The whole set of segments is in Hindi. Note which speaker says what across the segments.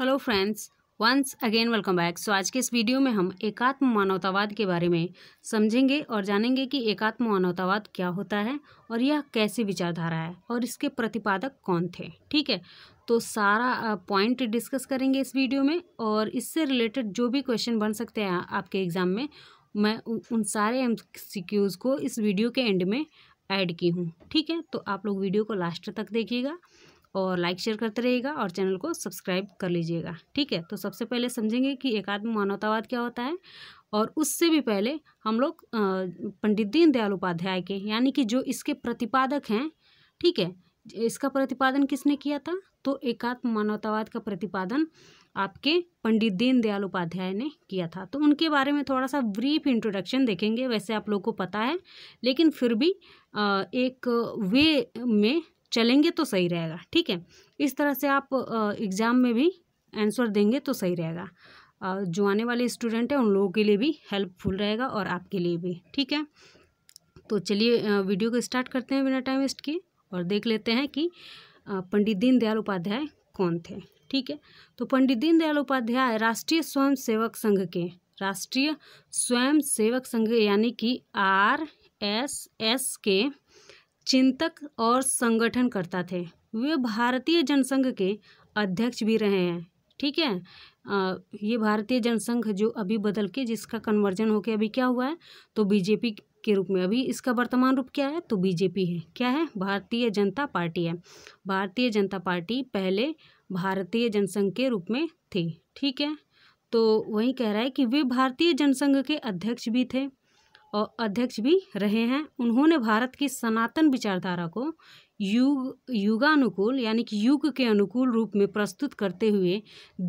Speaker 1: hello friends once again welcome back so आज के इस वीडियो में हम एकात्म मानवतावाद के बारे में समझेंगे और जानेंगे कि एकात्म मानवतावाद क्या होता है और यह कैसी विचारधारा है और इसके प्रतिपादक कौन थे ठीक है तो सारा पॉइंट डिस्कस करेंगे इस वीडियो में और इससे रिलेटेड जो भी क्वेश्चन बन सकते हैं आपके एग्ज़ाम में मैं उन सारे एम को इस वीडियो के एंड में ऐड की हूँ ठीक है तो आप लोग वीडियो को लास्ट तक देखिएगा और लाइक शेयर करते रहिएगा और चैनल को सब्सक्राइब कर लीजिएगा ठीक है तो सबसे पहले समझेंगे कि एकात्म मानवतावाद क्या होता है और उससे भी पहले हम लोग पंडित दीनदयाल उपाध्याय के यानी कि जो इसके प्रतिपादक हैं ठीक है इसका प्रतिपादन किसने किया था तो एकात्म मानवतावाद का प्रतिपादन आपके पंडित दीनदयाल उपाध्याय ने किया था तो उनके बारे में थोड़ा सा ब्रीफ इंट्रोडक्शन देखेंगे वैसे आप लोगों को पता है लेकिन फिर भी एक वे में चलेंगे तो सही रहेगा ठीक है इस तरह से आप एग्ज़ाम में भी आंसर देंगे तो सही रहेगा और जो आने वाले स्टूडेंट हैं उन लोगों के लिए भी हेल्पफुल रहेगा और आपके लिए भी ठीक है तो चलिए वीडियो को स्टार्ट करते हैं बिना टाइम वेस्ट किए और देख लेते हैं कि पंडित दीनदयाल उपाध्याय कौन थे ठीक है तो पंडित दीनदयाल उपाध्याय राष्ट्रीय स्वयं सेवक संघ के राष्ट्रीय स्वयं सेवक संघ यानी कि आर एस एस के चिंतक और संगठनकर्ता थे वे भारतीय जनसंघ के अध्यक्ष भी रहे हैं ठीक है आ, ये भारतीय जनसंघ जो अभी बदल के जिसका कन्वर्जन होके अभी क्या हुआ है तो बीजेपी के रूप में अभी इसका वर्तमान रूप क्या है तो बीजेपी है क्या है भारतीय जनता पार्टी है भारतीय जनता पार्टी पहले भारतीय जनसंघ के रूप में थी ठीक है तो वही कह रहा है कि वे भारतीय जनसंघ के अध्यक्ष भी थे और अध्यक्ष भी रहे हैं उन्होंने भारत की सनातन विचारधारा को युग युगानुकूल यानी कि युग के अनुकूल रूप में प्रस्तुत करते हुए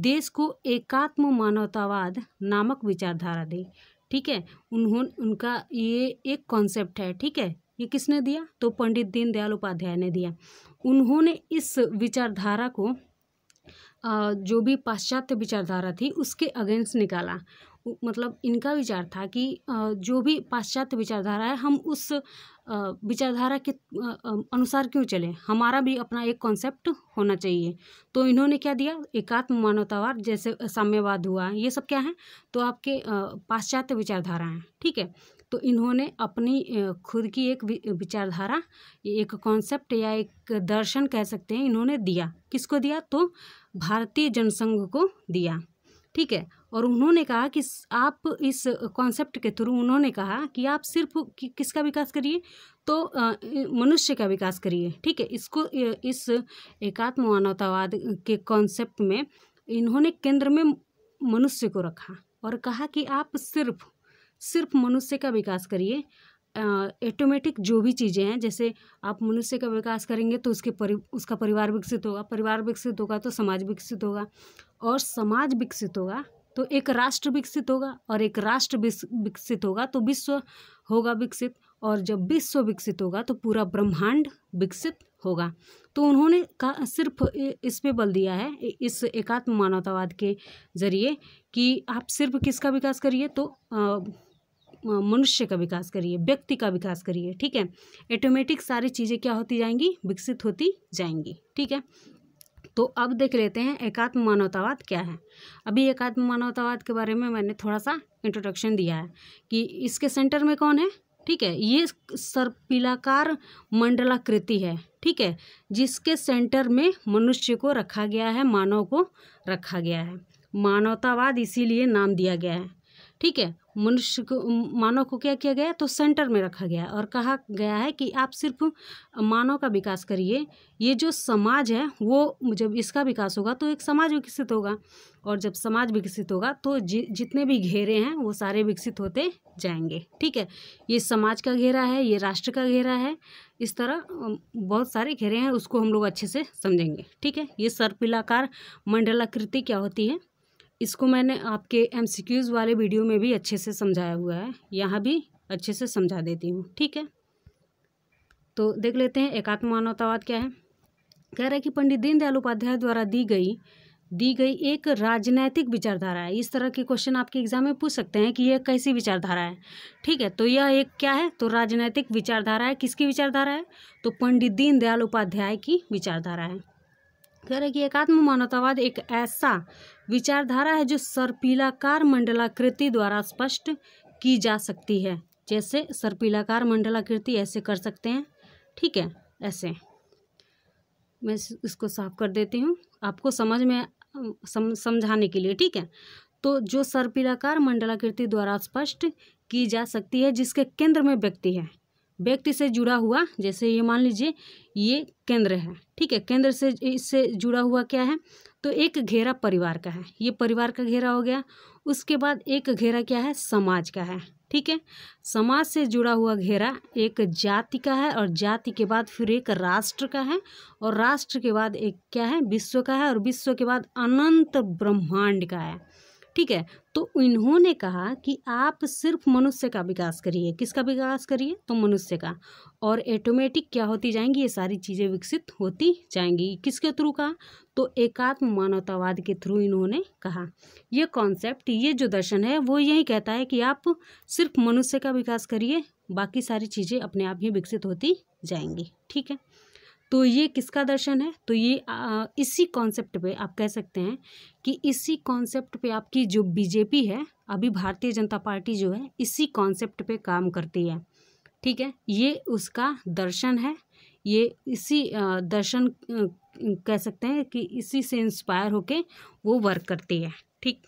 Speaker 1: देश को एकात्म मानवतावाद नामक विचारधारा दी ठीक है उन्होंने उनका ये एक कॉन्सेप्ट है ठीक है ये किसने दिया तो पंडित दीनदयाल उपाध्याय ने दिया उन्होंने इस विचारधारा को जो भी पाश्चात्य विचारधारा थी उसके अगेंस्ट निकाला मतलब इनका विचार था कि जो भी पाश्चात्य विचारधारा है हम उस विचारधारा के अनुसार क्यों चलें हमारा भी अपना एक कॉन्सेप्ट होना चाहिए तो इन्होंने क्या दिया एकात्म मानवतावाद जैसे साम्यवाद हुआ ये सब क्या है तो आपके पाश्चात्य विचारधारा हैं ठीक है तो इन्होंने अपनी खुद की एक विचारधारा एक कॉन्सेप्ट या एक दर्शन कह सकते हैं इन्होंने दिया किसको दिया तो भारतीय जनसंघ को दिया ठीक है और उन्होंने कहा कि आप इस कॉन्सेप्ट के थ्रू उन्होंने कहा कि आप सिर्फ कि, किसका विकास करिए तो मनुष्य का विकास करिए ठीक है इसको इस एकात्म मानवतावाद के कॉन्सेप्ट में इन्होंने केंद्र में मनुष्य को रखा और कहा कि आप सिर्फ सिर्फ मनुष्य का विकास करिए ऑटोमेटिक जो भी चीज़ें हैं जैसे आप मनुष्य का विकास करेंगे तो उसके परि उसका परिवार विकसित होगा परिवार विकसित होगा तो समाज विकसित होगा और समाज विकसित होगा तो एक राष्ट्र विकसित होगा और एक राष्ट्र विकसित होगा तो विश्व होगा विकसित और जब विश्व विकसित होगा तो पूरा ब्रह्मांड विकसित होगा तो उन्होंने का सिर्फ इस पे बल दिया है इस एकात्म मानवतावाद के जरिए कि आप सिर्फ किसका विकास करिए तो मनुष्य का विकास करिए व्यक्ति का विकास करिए ठीक है ऑटोमेटिक सारी चीज़ें क्या होती जाएंगी विकसित होती जाएंगी ठीक है तो अब देख लेते हैं एकात्म मानवतावाद क्या है अभी एकात्म मानवतावाद के बारे में मैंने थोड़ा सा इंट्रोडक्शन दिया है कि इसके सेंटर में कौन है ठीक है ये सर्पिलाकार मंडलाकृति है ठीक है जिसके सेंटर में मनुष्य को रखा गया है मानव को रखा गया है मानवतावाद इसीलिए नाम दिया गया है ठीक है मनुष्य को मानव को क्या किया गया तो सेंटर में रखा गया और कहा गया है कि आप सिर्फ मानव का विकास करिए ये जो समाज है वो जब इसका विकास होगा तो एक समाज विकसित होगा और जब समाज विकसित होगा तो जि जितने भी घेरे हैं वो सारे विकसित होते जाएंगे ठीक है ये समाज का घेरा है ये राष्ट्र का घेरा है इस तरह बहुत सारे घेरे हैं उसको हम लोग अच्छे से समझेंगे ठीक है ये सर्पिलाकार मंडलाकृति क्या होती है इसको मैंने आपके एम वाले वीडियो में भी अच्छे से समझाया हुआ है यहाँ भी अच्छे से समझा देती हूँ ठीक है तो देख लेते हैं एकात्म मानवतावाद क्या है कह रहा है कि पंडित दीनदयाल उपाध्याय द्वारा दी गई दी गई एक राजनैतिक विचारधारा है इस तरह के क्वेश्चन आपके एग्जाम में पूछ सकते हैं कि यह कैसी विचारधारा है ठीक है तो यह एक क्या है तो राजनैतिक विचारधारा है किसकी विचारधारा है तो पंडित दीनदयाल उपाध्याय की विचारधारा है कह रहे कि एकात्म मानवतावाद एक ऐसा विचारधारा है जो सरपीलाकार मंडलाकृति द्वारा स्पष्ट की जा सकती है जैसे सरपीलाकार मंडलाकृति ऐसे कर सकते हैं ठीक है ऐसे मैं इसको साफ कर देती हूँ आपको समझ में सम, समझाने के लिए ठीक है तो जो सरपीलाकार मंडलाकृति द्वारा स्पष्ट की जा सकती है जिसके केंद्र में व्यक्ति है व्यक्ति से जुड़ा हुआ जैसे ये मान लीजिए ये केंद्र है ठीक है केंद्र से इससे जुड़ा हुआ क्या है तो एक घेरा परिवार का है ये परिवार का घेरा हो गया उसके बाद एक घेरा क्या है समाज का है ठीक है समाज से जुड़ा हुआ घेरा एक जाति का है और जाति के बाद फिर एक राष्ट्र का है और राष्ट्र के बाद एक क्या है विश्व का है और विश्व के बाद अनंत ब्रह्मांड का है ठीक है तो इन्होंने कहा कि आप सिर्फ मनुष्य का विकास करिए किसका विकास करिए तो मनुष्य का और ऑटोमेटिक क्या होती जाएंगी ये सारी चीज़ें विकसित होती जाएंगी किसके थ्रू कहा तो एकात्म मानवतावाद के थ्रू इन्होंने कहा यह कॉन्सेप्ट ये जो दर्शन है वो यही कहता है कि आप सिर्फ मनुष्य का विकास करिए बाकी सारी चीज़ें अपने आप ही विकसित होती जाएंगी ठीक है तो ये किसका दर्शन है तो ये आ, इसी कॉन्सेप्ट पे आप कह सकते हैं कि इसी कॉन्सेप्ट पे आपकी जो बीजेपी है अभी भारतीय जनता पार्टी जो है इसी कॉन्सेप्ट पे काम करती है ठीक है ये उसका दर्शन है ये इसी दर्शन कह सकते हैं कि इसी से इंस्पायर होके वो वर्क करती है ठीक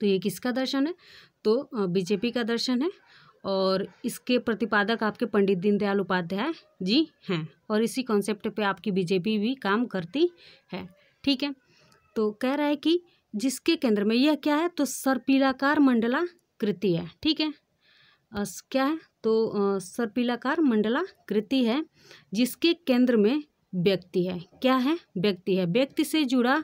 Speaker 1: तो ये किसका दर्शन है तो बीजेपी का दर्शन है और इसके प्रतिपादक आपके पंडित दीनदयाल उपाध्याय जी हैं और इसी कॉन्सेप्ट पे आपकी बीजेपी भी काम करती है ठीक है तो कह रहा है कि जिसके केंद्र में यह क्या है तो सरपीलाकार मंडला कृति है ठीक है क्या है तो सरपीलाकार मंडला कृति है जिसके केंद्र में व्यक्ति है क्या है व्यक्ति है व्यक्ति से जुड़ा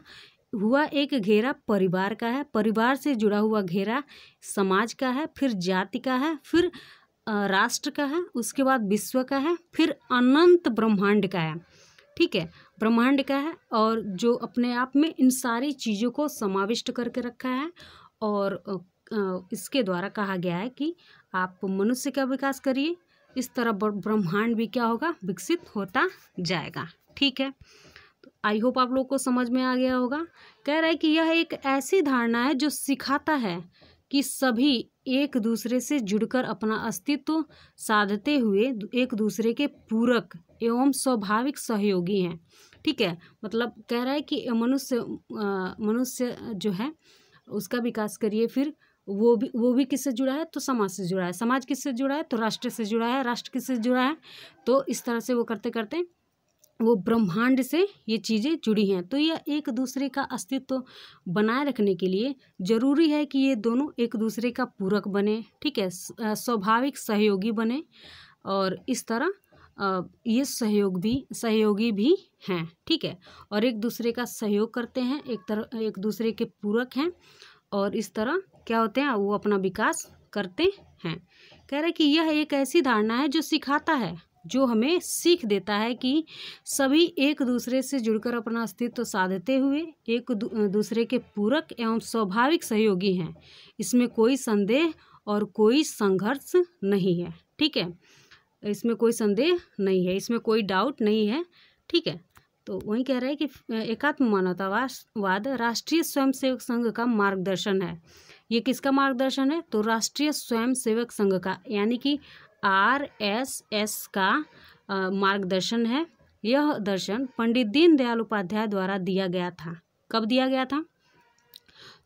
Speaker 1: हुआ एक घेरा परिवार का है परिवार से जुड़ा हुआ घेरा समाज का है फिर जाति का है फिर राष्ट्र का है उसके बाद विश्व का है फिर अनंत ब्रह्मांड का है ठीक है ब्रह्मांड का है और जो अपने आप में इन सारी चीज़ों को समाविष्ट करके रखा है और इसके द्वारा कहा गया है कि आप मनुष्य का विकास करिए इस तरह ब्रह्मांड भी क्या होगा विकसित होता जाएगा ठीक है आई होप आप लोग को समझ में आ गया होगा कह रहा है कि यह एक ऐसी धारणा है जो सिखाता है कि सभी एक दूसरे से जुड़कर अपना अस्तित्व साधते हुए एक दूसरे के पूरक एवं स्वाभाविक सहयोगी हैं ठीक है मतलब कह रहा है कि मनुष्य मनुष्य जो है उसका विकास करिए फिर वो भी वो भी किससे जुड़ा है तो समाज से जुड़ा है समाज किससे जुड़ा है तो राष्ट्र से जुड़ा है राष्ट्र किससे जुड़ा है तो इस तरह से वो करते करते वो ब्रह्मांड से ये चीज़ें जुड़ी हैं तो यह एक दूसरे का अस्तित्व बनाए रखने के लिए ज़रूरी है कि ये दोनों एक दूसरे का पूरक बने ठीक है स्वाभाविक सहयोगी बने और इस तरह ये सहयोग भी सहयोगी भी हैं ठीक है और एक दूसरे का सहयोग करते हैं एक तरह एक दूसरे के पूरक हैं और इस तरह क्या होते हैं वो अपना विकास करते हैं कह रहे कि यह एक ऐसी धारणा है जो सिखाता है जो हमें सीख देता है कि सभी एक दूसरे से जुड़कर अपना अस्तित्व साधते हुए एक दूसरे के पूरक एवं स्वाभाविक सहयोगी हैं इसमें कोई संदेह और कोई संघर्ष नहीं है ठीक है इसमें कोई संदेह नहीं है इसमें कोई डाउट नहीं है ठीक है तो वही कह रहा है कि एकात्म मानवतावाद राष्ट्रीय स्वयंसेवक संघ का मार्गदर्शन है ये किसका मार्गदर्शन है तो राष्ट्रीय स्वयंसेवक संघ का यानी कि आर एस एस का मार्गदर्शन है यह दर्शन पंडित दीनदयाल उपाध्याय द्वारा दिया गया था कब दिया गया था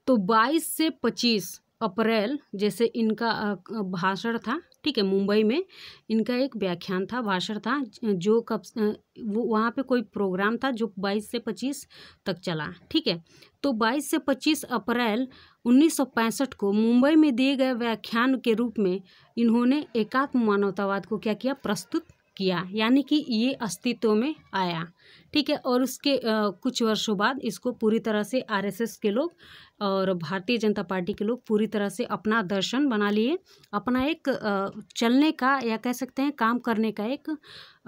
Speaker 1: तो 22 से 25 अप्रैल जैसे इनका भाषण था ठीक है मुंबई में इनका एक व्याख्यान था भाषण था जो कब वो वहाँ पे कोई प्रोग्राम था जो 22 से 25 तक चला ठीक है तो 22 से 25 अप्रैल उन्नीस को मुंबई में दिए गए व्याख्यान के रूप में इन्होंने एकात्म मानवतावाद को क्या किया प्रस्तुत किया यानी कि ये अस्तित्व में आया ठीक है और उसके आ, कुछ वर्षों बाद इसको पूरी तरह से आरएसएस के लोग और भारतीय जनता पार्टी के लोग पूरी तरह से अपना दर्शन बना लिए अपना एक आ, चलने का या कह सकते हैं काम करने का एक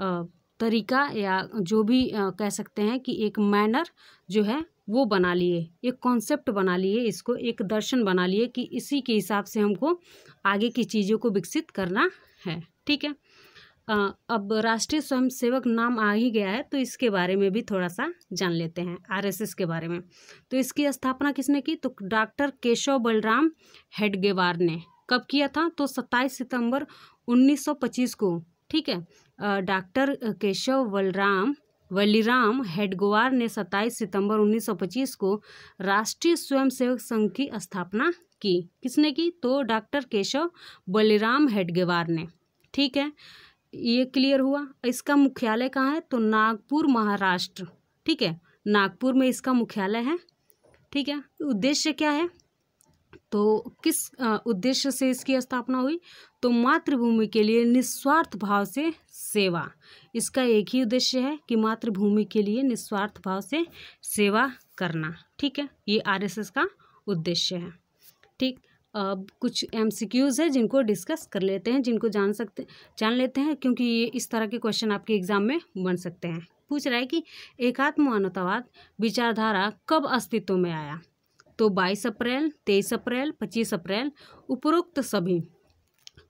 Speaker 1: आ, तरीका या जो भी कह सकते हैं कि एक मैनर जो है वो बना लिए एक कॉन्सेप्ट बना लिए इसको एक दर्शन बना लिए कि इसी के हिसाब से हमको आगे की चीज़ों को विकसित करना है ठीक है आ, अब राष्ट्रीय स्वयंसेवक नाम आ ही गया है तो इसके बारे में भी थोड़ा सा जान लेते हैं आरएसएस के बारे में तो इसकी स्थापना किसने की तो डॉक्टर केशव बलराम हेडगेवार ने कब किया था तो 27 सितंबर 1925 को ठीक है डॉक्टर केशव बलराम वलीराम हेडगोवार ने 27 सितंबर 1925 को राष्ट्रीय स्वयंसेवक संघ की स्थापना की किसने की तो डॉक्टर केशव बलिराम हेडगेवार ने ठीक है ये क्लियर हुआ इसका मुख्यालय कहाँ है तो नागपुर महाराष्ट्र ठीक है नागपुर में इसका मुख्यालय है ठीक है उद्देश्य क्या है तो किस उद्देश्य से इसकी स्थापना हुई तो मातृभूमि के लिए निस्वार्थ भाव से सेवा इसका एक ही उद्देश्य है कि मातृभूमि के लिए निस्वार्थ भाव से सेवा करना ठीक है ये आरएसएस का उद्देश्य है ठीक अब कुछ एम है जिनको डिस्कस कर लेते हैं जिनको जान सकते जान लेते हैं क्योंकि ये इस तरह के क्वेश्चन आपके एग्जाम में बन सकते हैं पूछ रहा है कि एकात्म मानवतावाद विचारधारा कब अस्तित्व में आया तो 22 अप्रैल 23 अप्रैल 25 अप्रैल उपरोक्त सभी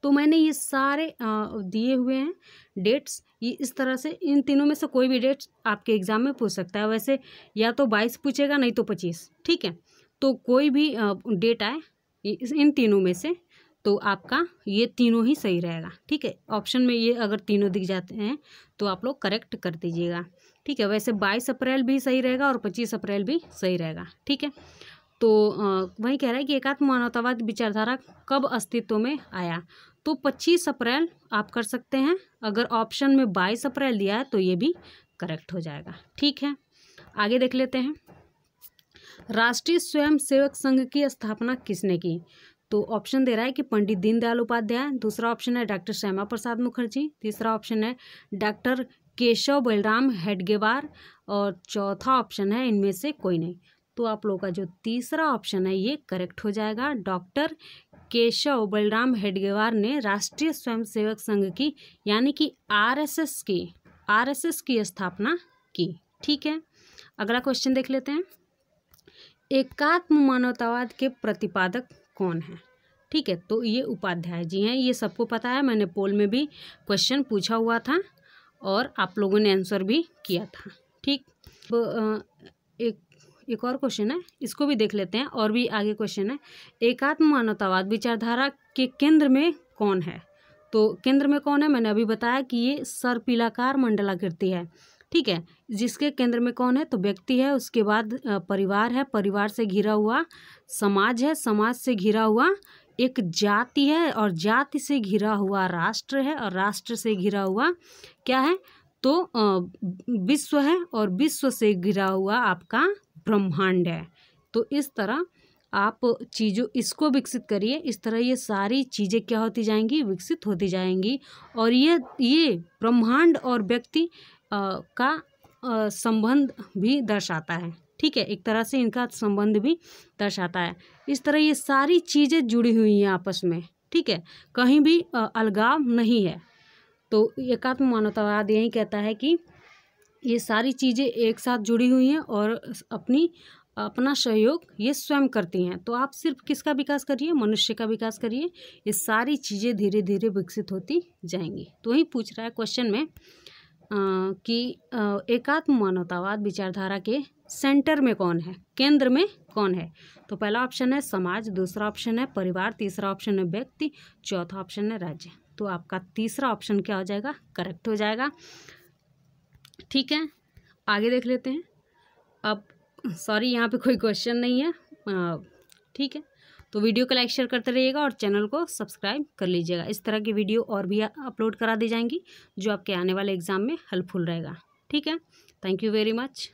Speaker 1: तो मैंने ये सारे दिए हुए हैं डेट्स ये इस तरह से इन तीनों में से कोई भी डेट्स आपके एग्ज़ाम में पूछ सकता है वैसे या तो बाईस पूछेगा नहीं तो पच्चीस ठीक है तो कोई भी डेट आए इन तीनों में से तो आपका ये तीनों ही सही रहेगा ठीक है ऑप्शन में ये अगर तीनों दिख जाते हैं तो आप लोग करेक्ट कर दीजिएगा ठीक है वैसे बाईस अप्रैल भी सही रहेगा और पच्चीस अप्रैल भी सही रहेगा ठीक है तो वही कह रहा है कि एकात्म मानवतावाद विचारधारा कब अस्तित्व में आया तो 25 अप्रैल आप कर सकते हैं अगर ऑप्शन में 22 अप्रैल दिया है तो ये भी करेक्ट हो जाएगा ठीक है आगे देख लेते हैं राष्ट्रीय स्वयंसेवक संघ की स्थापना किसने की तो ऑप्शन दे रहा है कि पंडित दीनदयाल उपाध्याय दूसरा ऑप्शन है डॉक्टर श्यामा प्रसाद मुखर्जी तीसरा ऑप्शन है डॉक्टर केशव बलराम हेडगेवार और चौथा ऑप्शन है इनमें से कोई नहीं तो आप लोगों का जो तीसरा ऑप्शन है ये करेक्ट हो जाएगा डॉक्टर केशव बलराम हेडगेवार ने राष्ट्रीय स्वयंसेवक संघ की यानी कि आरएसएस की आरएसएस की स्थापना की ठीक है अगला क्वेश्चन देख लेते हैं एकात्म मानवतावाद के प्रतिपादक कौन है ठीक है तो ये उपाध्याय जी हैं ये सबको पता है मैंने पोल में भी क्वेश्चन पूछा हुआ था और आप लोगों ने आंसर भी किया था ठीक तो, एक एक और क्वेश्चन है इसको भी देख लेते हैं और भी आगे क्वेश्चन है एकात्म मानवतावाद विचारधारा के केंद्र में कौन है तो केंद्र में कौन है मैंने अभी बताया कि ये सरपीलाकार मंडलाकृति है ठीक है जिसके केंद्र में कौन है तो व्यक्ति है उसके बाद परिवार है परिवार से घिरा हुआ समाज है समाज से घिरा हुआ एक जाति है और जाति से घिरा हुआ राष्ट्र है और राष्ट्र से घिरा हुआ क्या है तो विश्व है और विश्व से घिरा हुआ आपका ब्रह्मांड है तो इस तरह आप चीज़ों इसको विकसित करिए इस तरह ये सारी चीज़ें क्या होती जाएंगी विकसित होती जाएंगी और ये ये ब्रह्मांड और व्यक्ति का संबंध भी दर्शाता है ठीक है एक तरह से इनका संबंध भी दर्शाता है इस तरह ये सारी चीज़ें जुड़ी हुई हैं आपस में ठीक है कहीं भी अलगाव नहीं है तो एकात्म मानवतावाद यही कहता है कि ये सारी चीज़ें एक साथ जुड़ी हुई हैं और अपनी अपना सहयोग ये स्वयं करती हैं तो आप सिर्फ किसका विकास करिए मनुष्य का विकास करिए ये सारी चीज़ें धीरे धीरे विकसित होती जाएंगी तो ही पूछ रहा है क्वेश्चन में आ, कि एकात्म मानवतावाद विचारधारा के सेंटर में कौन है केंद्र में कौन है तो पहला ऑप्शन है समाज दूसरा ऑप्शन है परिवार तीसरा ऑप्शन है व्यक्ति चौथा ऑप्शन है राज्य तो आपका तीसरा ऑप्शन क्या हो जाएगा करेक्ट हो जाएगा ठीक है आगे देख लेते हैं अब सॉरी यहाँ पे कोई क्वेश्चन नहीं है ठीक है तो वीडियो को लाइक शेयर करते रहिएगा और चैनल को सब्सक्राइब कर लीजिएगा इस तरह की वीडियो और भी अपलोड करा दी जाएंगी जो आपके आने वाले एग्ज़ाम में हेल्पफुल रहेगा ठीक है थैंक यू वेरी मच